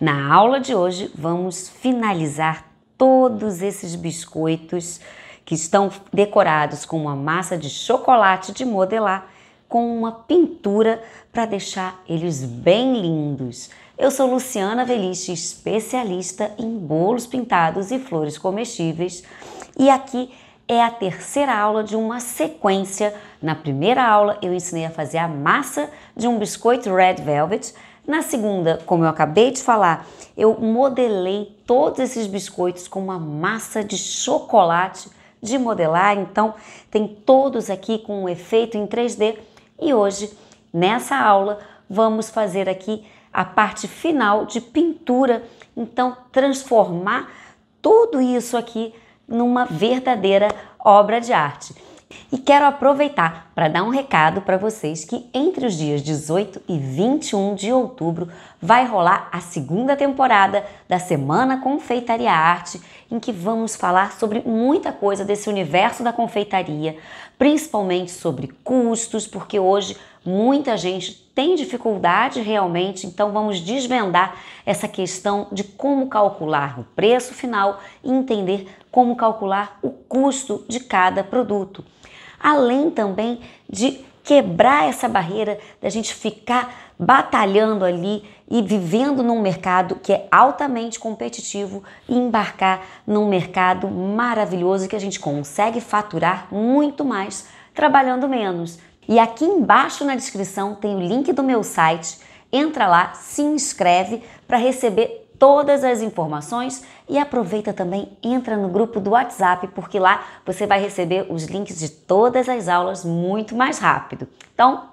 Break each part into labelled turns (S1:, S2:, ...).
S1: Na aula de hoje, vamos finalizar todos esses biscoitos que estão decorados com uma massa de chocolate de modelar com uma pintura para deixar eles bem lindos. Eu sou Luciana Veliche, especialista em bolos pintados e flores comestíveis, e aqui é a terceira aula de uma sequência. Na primeira aula eu ensinei a fazer a massa de um biscoito red velvet na segunda, como eu acabei de falar, eu modelei todos esses biscoitos com uma massa de chocolate de modelar, então tem todos aqui com um efeito em 3D e hoje, nessa aula, vamos fazer aqui a parte final de pintura, então transformar tudo isso aqui numa verdadeira obra de arte. E quero aproveitar para dar um recado para vocês que entre os dias 18 e 21 de outubro vai rolar a segunda temporada da Semana Confeitaria Arte, em que vamos falar sobre muita coisa desse universo da confeitaria, principalmente sobre custos, porque hoje muita gente tem dificuldade realmente, então vamos desvendar essa questão de como calcular o preço final e entender como calcular o custo de cada produto além também de quebrar essa barreira da gente ficar batalhando ali e vivendo num mercado que é altamente competitivo e embarcar num mercado maravilhoso que a gente consegue faturar muito mais trabalhando menos. E aqui embaixo na descrição tem o link do meu site. Entra lá, se inscreve para receber todas as informações e aproveita também entra no grupo do WhatsApp porque lá você vai receber os links de todas as aulas muito mais rápido. Então,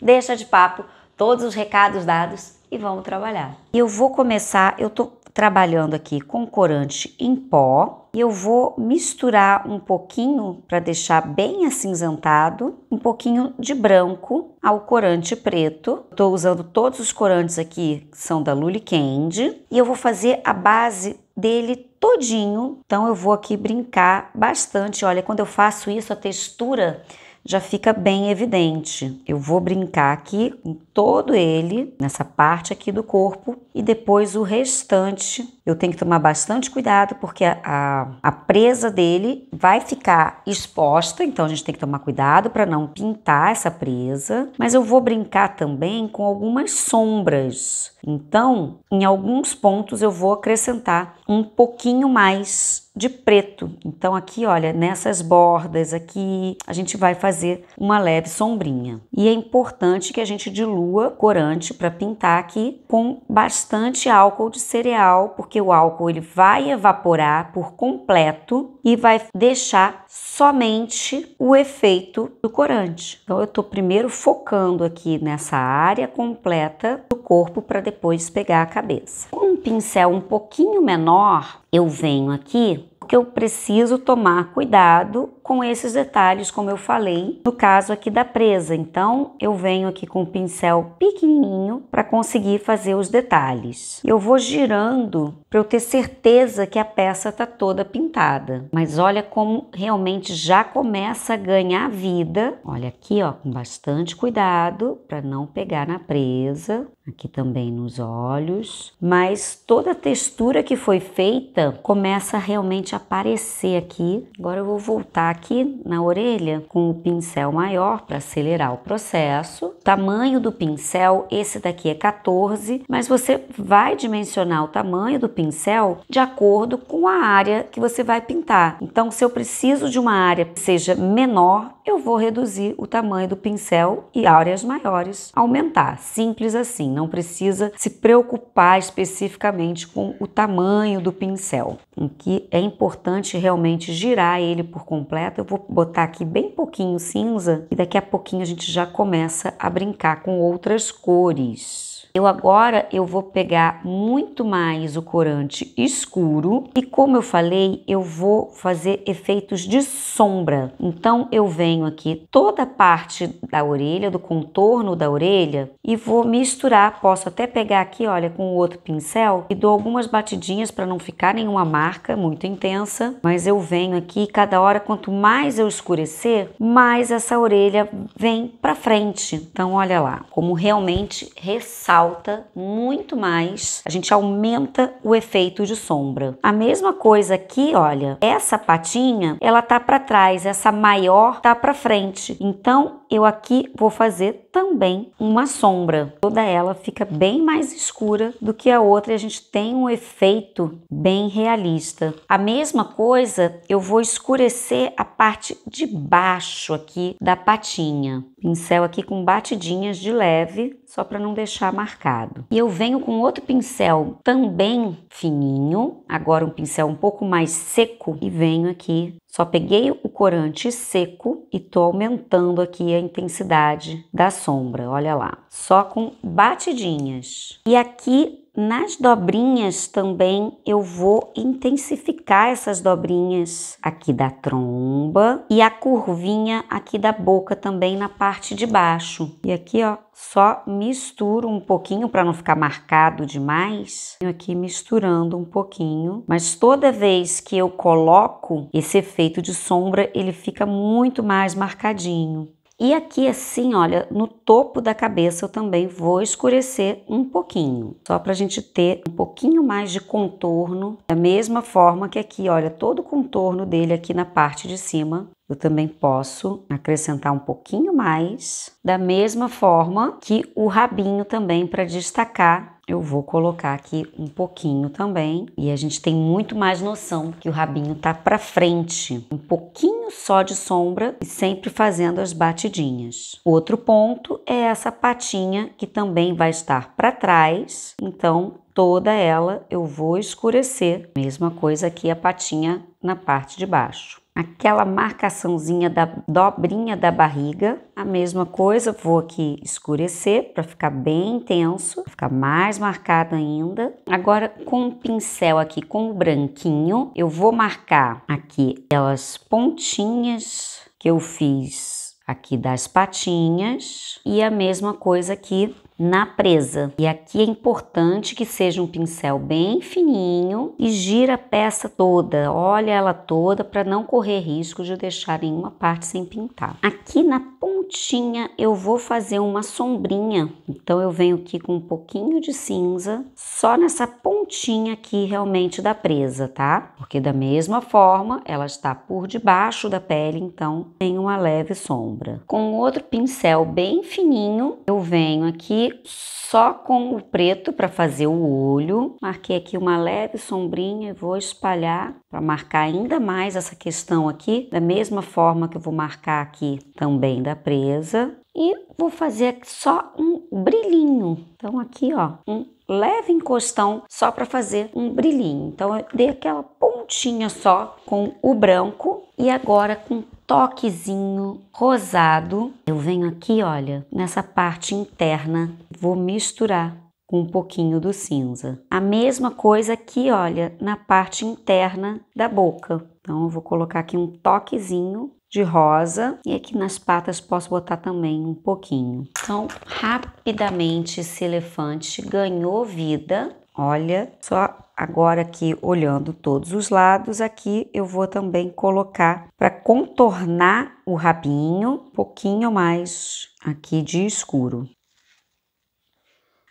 S1: deixa de papo, todos os recados dados e vamos trabalhar. Eu vou começar, eu tô trabalhando aqui com corante em pó, e eu vou misturar um pouquinho, para deixar bem acinzentado, um pouquinho de branco ao corante preto. Estou usando todos os corantes aqui que são da Lully Candy e eu vou fazer a base dele todinho. Então eu vou aqui brincar bastante. Olha, quando eu faço isso, a textura já fica bem evidente. Eu vou brincar aqui com todo ele, nessa parte aqui do corpo, e depois o restante eu tenho que tomar bastante cuidado porque a, a, a presa dele vai ficar exposta, então a gente tem que tomar cuidado para não pintar essa presa. Mas eu vou brincar também com algumas sombras. Então, em alguns pontos eu vou acrescentar um pouquinho mais de preto. Então aqui, olha, nessas bordas aqui, a gente vai fazer uma leve sombrinha. E é importante que a gente dilua corante para pintar aqui com bastante álcool de cereal, porque porque o álcool ele vai evaporar por completo e vai deixar somente o efeito do corante. Então eu estou primeiro focando aqui nessa área completa do corpo para depois pegar a cabeça. Com um pincel um pouquinho menor, eu venho aqui porque eu preciso tomar cuidado com esses detalhes, como eu falei, no caso aqui da presa. Então, eu venho aqui com um pincel pequenininho para conseguir fazer os detalhes. Eu vou girando para eu ter certeza que a peça está toda pintada. Mas olha como realmente já começa a ganhar vida. Olha aqui, ó, com bastante cuidado para não pegar na presa. Aqui também nos olhos. Mas toda a textura que foi feita começa realmente a aparecer aqui. Agora eu vou voltar aqui na orelha com o pincel maior para acelerar o processo. Tamanho do pincel, esse daqui é 14, mas você vai dimensionar o tamanho do pincel de acordo com a área que você vai pintar. Então, se eu preciso de uma área que seja menor, eu vou reduzir o tamanho do pincel e áreas maiores aumentar. Simples assim, não precisa se preocupar especificamente com o tamanho do pincel. Em que é importante realmente girar ele por completo. Eu vou botar aqui bem pouquinho cinza e daqui a pouquinho a gente já começa a brincar com outras cores. Eu agora eu vou pegar muito mais o corante escuro e como eu falei, eu vou fazer efeitos de sombra. Então eu venho aqui toda a parte da orelha, do contorno da orelha e vou misturar. Posso até pegar aqui, olha, com outro pincel e dou algumas batidinhas para não ficar nenhuma marca muito intensa, mas eu venho aqui cada hora quanto mais eu escurecer, mais essa orelha vem para frente. Então olha lá, como realmente ressalta muito mais, a gente aumenta o efeito de sombra. A mesma coisa aqui, olha, essa patinha, ela tá para trás, essa maior tá para frente. Então, eu aqui vou fazer também uma sombra. Toda ela fica bem mais escura do que a outra e a gente tem um efeito bem realista. A mesma coisa, eu vou escurecer a parte de baixo aqui da patinha. Pincel aqui com batidinhas de leve, só para não deixar marcado. E eu venho com outro pincel também fininho, agora um pincel um pouco mais seco e venho aqui, só peguei o corante seco e tô aumentando aqui a intensidade da sombra, olha lá, só com batidinhas. E aqui nas dobrinhas também eu vou intensificar essas dobrinhas aqui da tromba e a curvinha aqui da boca também na parte de baixo. E aqui, ó, só misturo um pouquinho para não ficar marcado demais. aqui misturando um pouquinho, mas toda vez que eu coloco esse efeito de sombra, ele fica muito mais marcadinho. E aqui assim, olha, no topo da cabeça eu também vou escurecer um pouquinho, só para a gente ter um pouquinho mais de contorno, da mesma forma que aqui, olha, todo o contorno dele aqui na parte de cima, eu também posso acrescentar um pouquinho mais, da mesma forma que o rabinho também para destacar eu vou colocar aqui um pouquinho também. E a gente tem muito mais noção que o rabinho tá para frente. Um pouquinho só de sombra e sempre fazendo as batidinhas. Outro ponto é essa patinha que também vai estar para trás. Então, toda ela eu vou escurecer. Mesma coisa aqui a patinha na parte de baixo aquela marcaçãozinha da dobrinha da barriga. A mesma coisa, vou aqui escurecer para ficar bem intenso, ficar mais marcado ainda. Agora, com o pincel aqui, com o branquinho, eu vou marcar aqui aquelas pontinhas que eu fiz aqui das patinhas e a mesma coisa aqui na presa. E aqui é importante que seja um pincel bem fininho e gira a peça toda, olha ela toda para não correr risco de deixar nenhuma parte sem pintar. Aqui na pontinha eu vou fazer uma sombrinha, então eu venho aqui com um pouquinho de cinza, só nessa pontinha aqui realmente da presa, tá? Porque da mesma forma ela está por debaixo da pele, então tem uma leve sombra. Com outro pincel bem fininho eu venho aqui aqui só com o preto para fazer o olho. Marquei aqui uma leve sombrinha e vou espalhar para marcar ainda mais essa questão aqui, da mesma forma que eu vou marcar aqui também da presa. E vou fazer só um brilhinho. Então aqui, ó, um leve encostão só para fazer um brilhinho. Então eu dei aquela pontinha só com o branco e agora com toquezinho rosado. Eu venho aqui, olha, nessa parte interna, vou misturar com um pouquinho do cinza. A mesma coisa aqui, olha, na parte interna da boca. Então, eu vou colocar aqui um toquezinho de rosa e aqui nas patas posso botar também um pouquinho. Então, rapidamente esse elefante ganhou vida. Olha só Agora aqui olhando todos os lados, aqui eu vou também colocar para contornar o rabinho, um pouquinho mais aqui de escuro.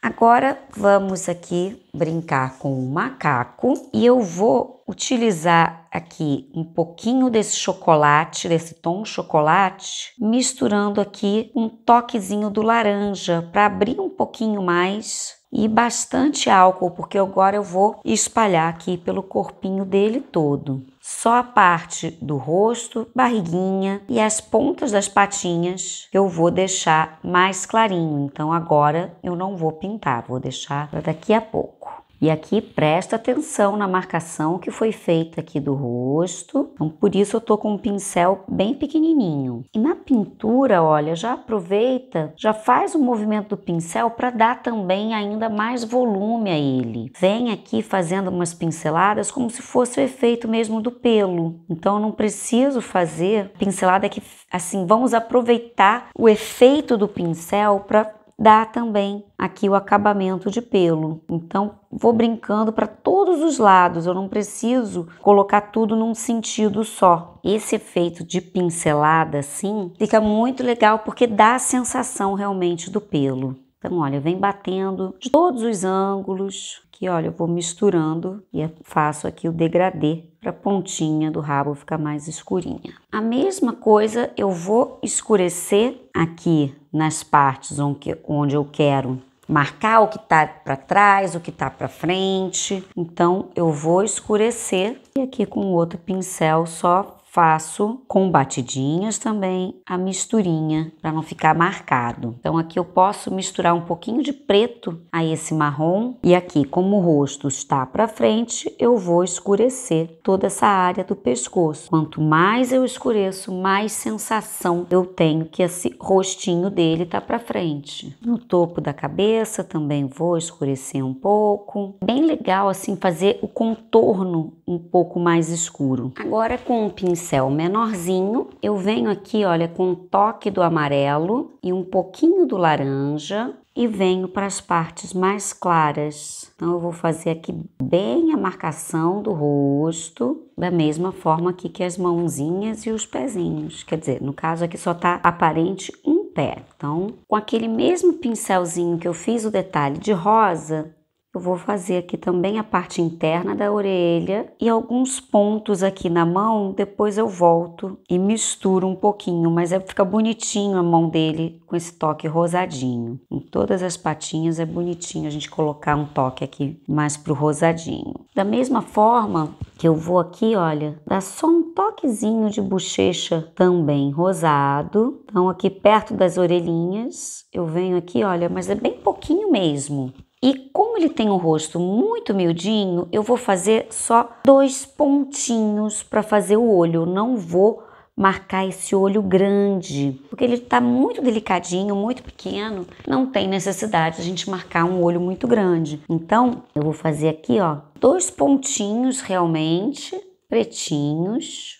S1: Agora vamos aqui brincar com o macaco e eu vou utilizar aqui um pouquinho desse chocolate, desse tom chocolate, misturando aqui um toquezinho do laranja para abrir um pouquinho mais e bastante álcool, porque agora eu vou espalhar aqui pelo corpinho dele todo. Só a parte do rosto, barriguinha e as pontas das patinhas eu vou deixar mais clarinho. Então agora eu não vou pintar, vou deixar para daqui a pouco. E aqui presta atenção na marcação que foi feita aqui do rosto. Então, por isso eu tô com um pincel bem pequenininho. E na pintura, olha, já aproveita, já faz o movimento do pincel para dar também ainda mais volume a ele. Vem aqui fazendo umas pinceladas como se fosse o efeito mesmo do pelo. Então, não preciso fazer pincelada que, assim, vamos aproveitar o efeito do pincel para dá também aqui o acabamento de pelo. Então, vou brincando para todos os lados, eu não preciso colocar tudo num sentido só. Esse efeito de pincelada, assim, fica muito legal porque dá a sensação realmente do pelo. Então, olha, vem batendo de todos os ângulos, que olha, eu vou misturando e é, faço aqui o degradê para a pontinha do rabo ficar mais escurinha. A mesma coisa eu vou escurecer aqui nas partes onde eu quero marcar o que está para trás, o que está para frente. Então eu vou escurecer e aqui com outro pincel só Faço com batidinhas também a misturinha para não ficar marcado. Então aqui eu posso misturar um pouquinho de preto a esse marrom e aqui como o rosto está para frente, eu vou escurecer toda essa área do pescoço. Quanto mais eu escureço, mais sensação eu tenho que esse rostinho dele tá para frente. No topo da cabeça também vou escurecer um pouco. Bem legal assim fazer o contorno um pouco mais escuro. Agora com o pincel pincel menorzinho, eu venho aqui, olha, com um toque do amarelo e um pouquinho do laranja e venho para as partes mais claras. Então, eu vou fazer aqui bem a marcação do rosto, da mesma forma aqui que as mãozinhas e os pezinhos. Quer dizer, no caso aqui só está aparente um pé. Então, com aquele mesmo pincelzinho que eu fiz o detalhe de rosa, eu vou fazer aqui também a parte interna da orelha e alguns pontos aqui na mão, depois eu volto e misturo um pouquinho, mas é, fica bonitinho a mão dele com esse toque rosadinho. Em todas as patinhas é bonitinho a gente colocar um toque aqui mais pro rosadinho. Da mesma forma que eu vou aqui, olha, dá só um toquezinho de bochecha também rosado. Então aqui perto das orelhinhas, eu venho aqui, olha, mas é bem pouquinho mesmo. E como ele tem um rosto muito miudinho, eu vou fazer só dois pontinhos para fazer o olho. Eu não vou marcar esse olho grande, porque ele está muito delicadinho, muito pequeno, não tem necessidade de a gente marcar um olho muito grande. Então, eu vou fazer aqui, ó, dois pontinhos realmente pretinhos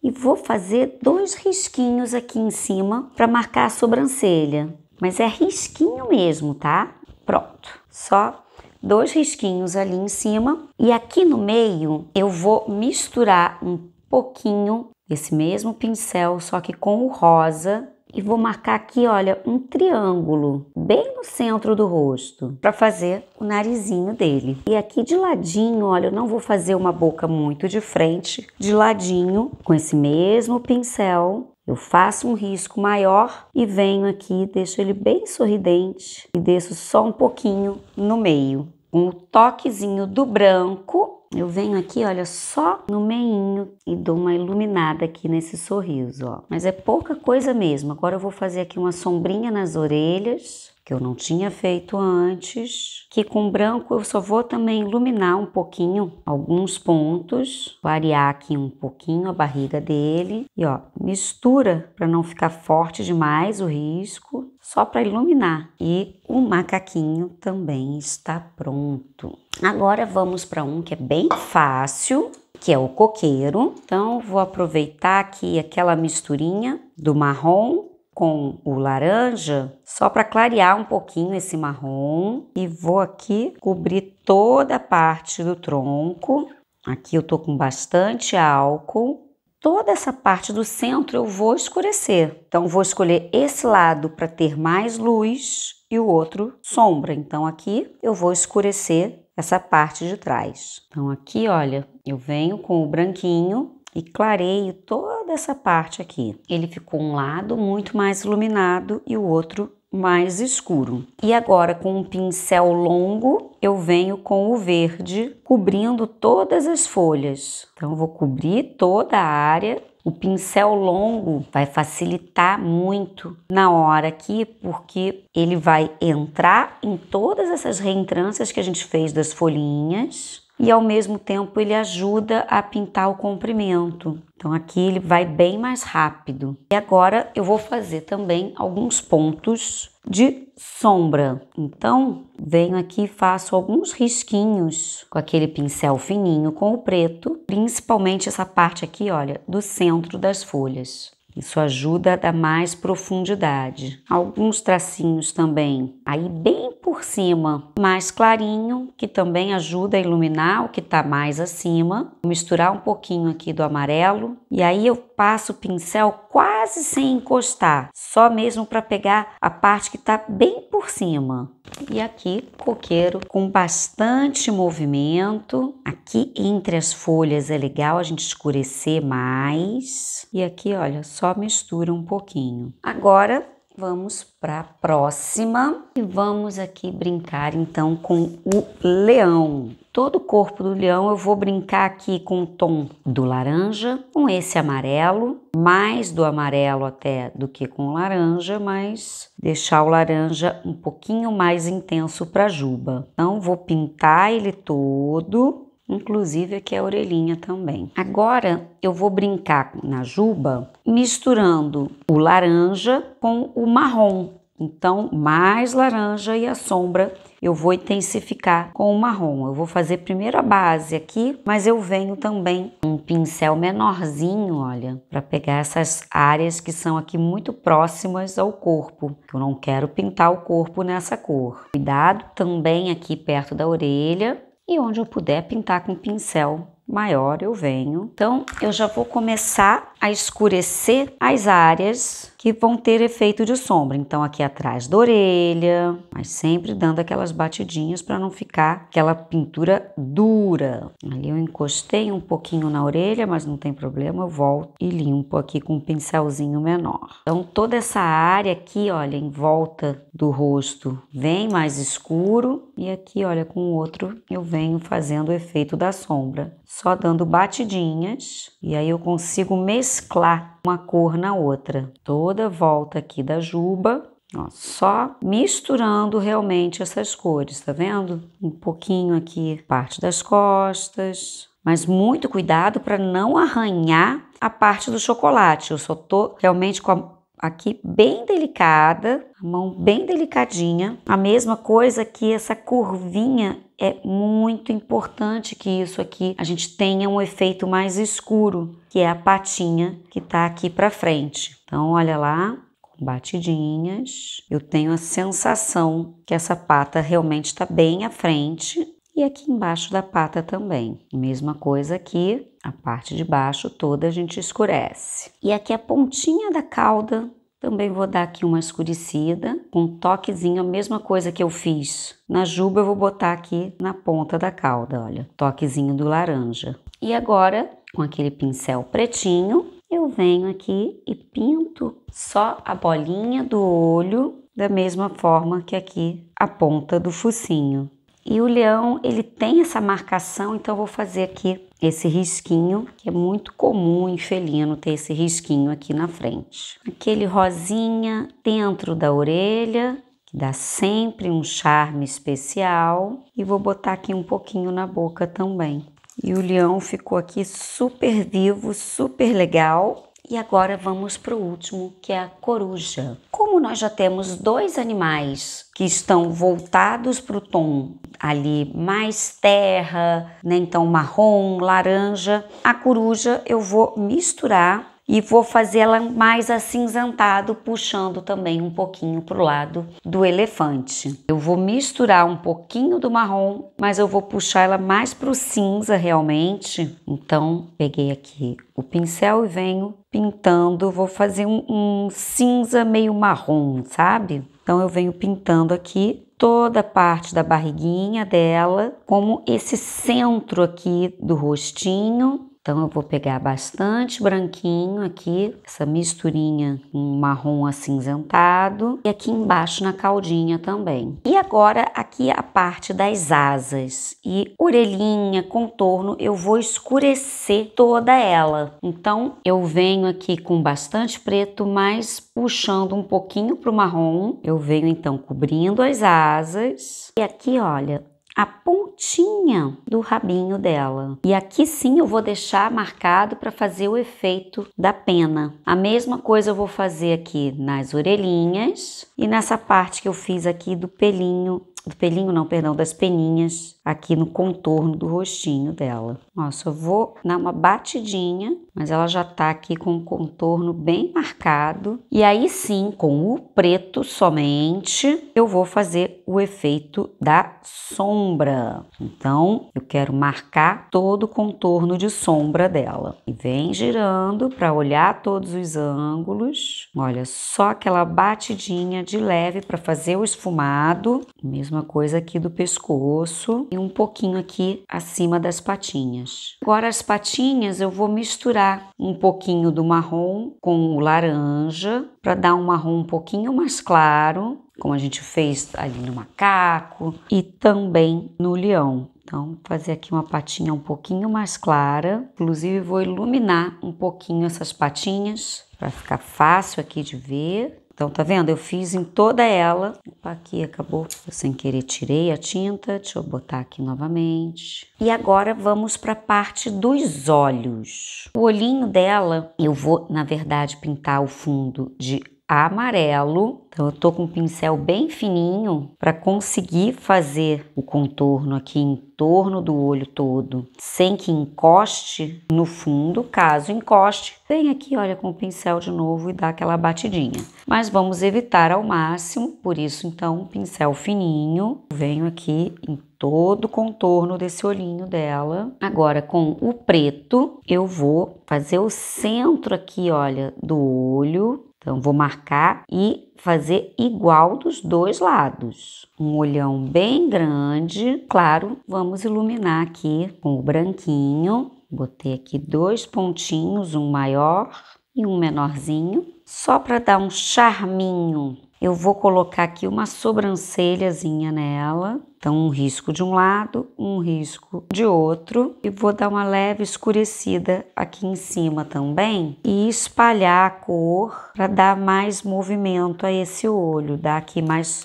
S1: e vou fazer dois risquinhos aqui em cima para marcar a sobrancelha. Mas é risquinho mesmo, tá? Pronto só dois risquinhos ali em cima. E aqui no meio eu vou misturar um pouquinho esse mesmo pincel, só que com o rosa. E vou marcar aqui, olha, um triângulo bem no centro do rosto para fazer o narizinho dele. E aqui de ladinho, olha, eu não vou fazer uma boca muito de frente, de ladinho, com esse mesmo pincel, eu faço um risco maior e venho aqui, deixo ele bem sorridente e desço só um pouquinho no meio. Um toquezinho do branco, eu venho aqui, olha, só no meinho e dou uma iluminada aqui nesse sorriso, ó. Mas é pouca coisa mesmo. Agora eu vou fazer aqui uma sombrinha nas orelhas que eu não tinha feito antes, que com branco eu só vou também iluminar um pouquinho alguns pontos, variar aqui um pouquinho a barriga dele e ó, mistura para não ficar forte demais o risco, só para iluminar. E o macaquinho também está pronto. Agora vamos para um que é bem fácil, que é o coqueiro. Então vou aproveitar aqui aquela misturinha do marrom com o laranja, só para clarear um pouquinho esse marrom. E vou aqui cobrir toda a parte do tronco. Aqui eu tô com bastante álcool toda essa parte do centro eu vou escurecer. Então, vou escolher esse lado para ter mais luz e o outro sombra. Então, aqui eu vou escurecer essa parte de trás. Então, aqui, olha, eu venho com o branquinho e clareio toda toda essa parte aqui. Ele ficou um lado muito mais iluminado e o outro mais escuro. E agora com um pincel longo eu venho com o verde cobrindo todas as folhas. Então vou cobrir toda a área o pincel longo vai facilitar muito na hora aqui, porque ele vai entrar em todas essas reentrâncias que a gente fez das folhinhas e ao mesmo tempo ele ajuda a pintar o comprimento. Então aqui ele vai bem mais rápido. E agora eu vou fazer também alguns pontos de sombra. Então venho aqui e faço alguns risquinhos com aquele pincel fininho com o preto, principalmente essa parte aqui, olha, do centro das folhas. Isso ajuda a dar mais profundidade. Alguns tracinhos também, aí bem por cima, mais clarinho, que também ajuda a iluminar o que está mais acima. Vou misturar um pouquinho aqui do amarelo e aí eu passo o pincel quase sem encostar, só mesmo para pegar a parte que está bem por cima. E aqui, coqueiro com bastante movimento. Aqui entre as folhas é legal a gente escurecer mais. E aqui, olha, só mistura um pouquinho. Agora, Vamos para a próxima e vamos aqui brincar então com o leão. Todo o corpo do leão eu vou brincar aqui com o tom do laranja, com esse amarelo, mais do amarelo até do que com o laranja, mas deixar o laranja um pouquinho mais intenso para a juba. Então vou pintar ele todo inclusive aqui a orelhinha também. Agora eu vou brincar na juba misturando o laranja com o marrom. Então, mais laranja e a sombra eu vou intensificar com o marrom. Eu vou fazer primeiro a base aqui, mas eu venho também um pincel menorzinho, olha, para pegar essas áreas que são aqui muito próximas ao corpo. Eu não quero pintar o corpo nessa cor. Cuidado também aqui perto da orelha, e onde eu puder pintar com pincel maior eu venho. Então eu já vou começar a escurecer as áreas que vão ter efeito de sombra. Então, aqui atrás da orelha, mas sempre dando aquelas batidinhas para não ficar aquela pintura dura. Ali eu encostei um pouquinho na orelha, mas não tem problema, eu volto e limpo aqui com um pincelzinho menor. Então, toda essa área aqui, olha, em volta do rosto, vem mais escuro. E aqui, olha, com o outro, eu venho fazendo o efeito da sombra. Só dando batidinhas. E aí eu consigo mesclar mesclar uma cor na outra. Toda volta aqui da juba, ó, só misturando realmente essas cores, tá vendo? Um pouquinho aqui parte das costas, mas muito cuidado para não arranhar a parte do chocolate. Eu só tô realmente com a aqui bem delicada, a mão bem delicadinha. A mesma coisa que essa curvinha é muito importante que isso aqui a gente tenha um efeito mais escuro, que é a patinha que tá aqui para frente. Então, olha lá, com batidinhas, eu tenho a sensação que essa pata realmente está bem à frente e aqui embaixo da pata também. Mesma coisa aqui, a parte de baixo toda a gente escurece. E aqui a pontinha da cauda também vou dar aqui uma escurecida, com um toquezinho, a mesma coisa que eu fiz na juba, eu vou botar aqui na ponta da cauda, olha, toquezinho do laranja. E agora, com aquele pincel pretinho, eu venho aqui e pinto só a bolinha do olho da mesma forma que aqui a ponta do focinho. E o leão, ele tem essa marcação, então eu vou fazer aqui esse risquinho, que é muito comum em felino ter esse risquinho aqui na frente. Aquele rosinha dentro da orelha, que dá sempre um charme especial. E vou botar aqui um pouquinho na boca também. E o leão ficou aqui super vivo, super legal. E agora vamos para o último, que é a coruja. Como nós já temos dois animais que estão voltados para o tom ali mais terra, né? então marrom, laranja, a coruja eu vou misturar e vou fazer ela mais acinzentado, puxando também um pouquinho para o lado do elefante. Eu vou misturar um pouquinho do marrom, mas eu vou puxar ela mais para o cinza realmente. Então, peguei aqui o pincel e venho pintando, vou fazer um, um cinza meio marrom, sabe? Então, eu venho pintando aqui toda a parte da barriguinha dela, como esse centro aqui do rostinho então eu vou pegar bastante branquinho aqui, essa misturinha um marrom acinzentado e aqui embaixo na caldinha também. E agora aqui a parte das asas e orelhinha, contorno, eu vou escurecer toda ela. Então eu venho aqui com bastante preto, mas puxando um pouquinho pro marrom. Eu venho então cobrindo as asas e aqui, olha, a pontinha do rabinho dela. E aqui sim eu vou deixar marcado para fazer o efeito da pena. A mesma coisa eu vou fazer aqui nas orelhinhas e nessa parte que eu fiz aqui do pelinho do pelinho não, perdão, das peninhas aqui no contorno do rostinho dela. Ó, só vou dar uma batidinha, mas ela já tá aqui com o um contorno bem marcado. E aí sim, com o preto somente, eu vou fazer o efeito da sombra. Então, eu quero marcar todo o contorno de sombra dela. E vem girando para olhar todos os ângulos. Olha, só aquela batidinha de leve para fazer o esfumado. Mesmo mesma coisa aqui do pescoço e um pouquinho aqui acima das patinhas. Agora as patinhas eu vou misturar um pouquinho do marrom com o laranja para dar um marrom um pouquinho mais claro, como a gente fez ali no macaco e também no leão. Então, fazer aqui uma patinha um pouquinho mais clara. Inclusive, vou iluminar um pouquinho essas patinhas para ficar fácil aqui de ver. Então, tá vendo? Eu fiz em toda ela. Opa, aqui acabou. Eu sem querer tirei a tinta. Deixa eu botar aqui novamente. E agora vamos para a parte dos olhos. O olhinho dela, eu vou, na verdade, pintar o fundo de amarelo. Então eu tô com um pincel bem fininho para conseguir fazer o contorno aqui em torno do olho todo, sem que encoste no fundo. Caso encoste, vem aqui, olha, com o pincel de novo e dá aquela batidinha. Mas vamos evitar ao máximo, por isso então um pincel fininho. Venho aqui em todo o contorno desse olhinho dela. Agora com o preto eu vou fazer o centro aqui, olha, do olho então, vou marcar e fazer igual dos dois lados. Um olhão bem grande, claro, vamos iluminar aqui com o branquinho. Botei aqui dois pontinhos, um maior e um menorzinho, só para dar um charminho eu vou colocar aqui uma sobrancelhazinha nela. Então, um risco de um lado, um risco de outro. E vou dar uma leve escurecida aqui em cima também. E espalhar a cor para dar mais movimento a esse olho. Dar aqui mais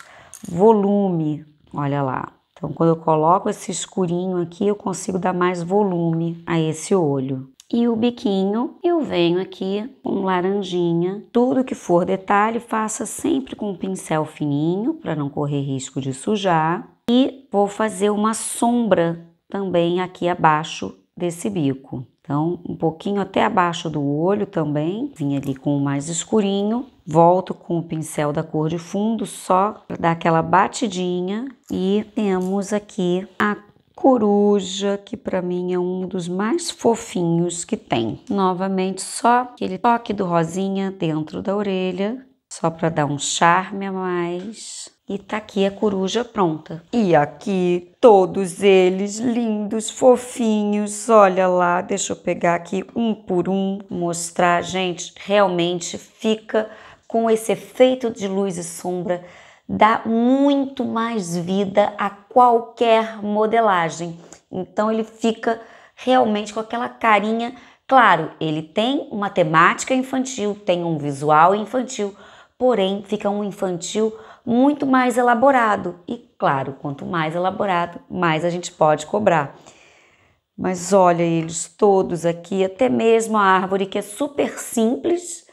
S1: volume. Olha lá. Então, quando eu coloco esse escurinho aqui, eu consigo dar mais volume a esse olho e o biquinho, eu venho aqui com laranjinha. Tudo que for detalhe, faça sempre com um pincel fininho, para não correr risco de sujar. E vou fazer uma sombra também aqui abaixo desse bico. Então, um pouquinho até abaixo do olho também. Vim ali com o mais escurinho. Volto com o pincel da cor de fundo, só para dar aquela batidinha. E temos aqui a coruja, que para mim é um dos mais fofinhos que tem. Novamente, só aquele toque do rosinha dentro da orelha, só para dar um charme a mais. E tá aqui a coruja pronta. E aqui todos eles lindos, fofinhos. Olha lá, deixa eu pegar aqui um por um, mostrar, gente, realmente fica com esse efeito de luz e sombra dá muito mais vida a qualquer modelagem. Então ele fica realmente com aquela carinha. Claro, ele tem uma temática infantil, tem um visual infantil, porém fica um infantil muito mais elaborado. E claro, quanto mais elaborado, mais a gente pode cobrar. Mas olha eles todos aqui, até mesmo a árvore que é super simples.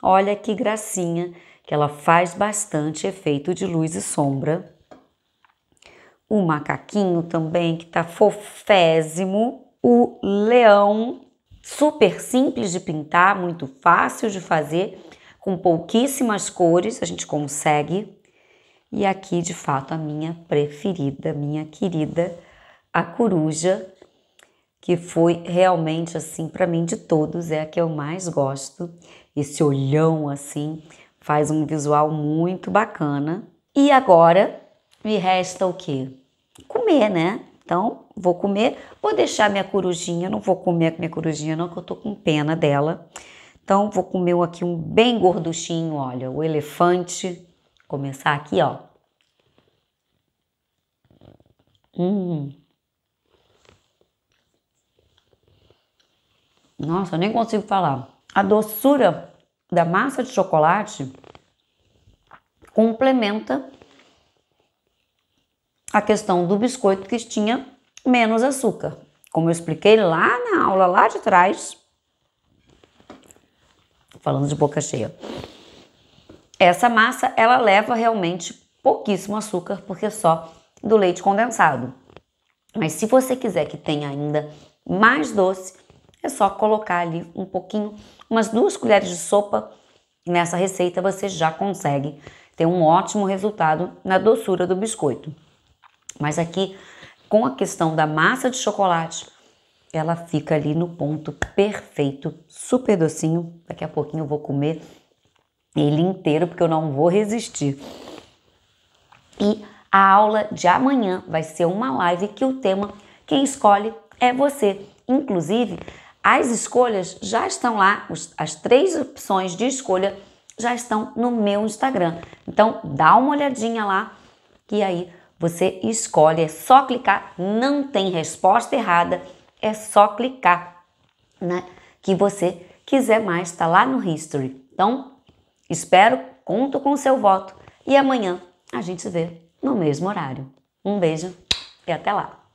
S1: Olha que gracinha que ela faz bastante efeito de luz e sombra. O macaquinho também, que tá fofésimo. O leão, super simples de pintar, muito fácil de fazer, com pouquíssimas cores, a gente consegue. E aqui, de fato, a minha preferida, minha querida, a coruja, que foi realmente assim para mim de todos é a que eu mais gosto. Esse olhão assim, Faz um visual muito bacana. E agora me resta o quê? Comer, né? Então, vou comer, vou deixar minha corujinha, não vou comer minha corujinha não, que eu tô com pena dela. Então, vou comer aqui um bem gorduchinho, olha, o elefante. Começar aqui, ó. Hum. Nossa, eu nem consigo falar. A doçura da massa de chocolate complementa a questão do biscoito que tinha menos açúcar. Como eu expliquei lá na aula lá de trás, falando de boca cheia. Essa massa ela leva realmente pouquíssimo açúcar porque é só do leite condensado. Mas se você quiser que tenha ainda mais doce, é só colocar ali um pouquinho umas duas colheres de sopa nessa receita você já consegue ter um ótimo resultado na doçura do biscoito. Mas aqui, com a questão da massa de chocolate, ela fica ali no ponto perfeito, super docinho. Daqui a pouquinho eu vou comer ele inteiro porque eu não vou resistir. E a aula de amanhã vai ser uma live que o tema quem escolhe é você. Inclusive, as escolhas já estão lá, as três opções de escolha já estão no meu Instagram. Então dá uma olhadinha lá que aí você escolhe, é só clicar, não tem resposta errada, é só clicar, né? Que você quiser mais, está lá no history. Então, espero, conto com o seu voto e amanhã a gente se vê no mesmo horário. Um beijo e até lá.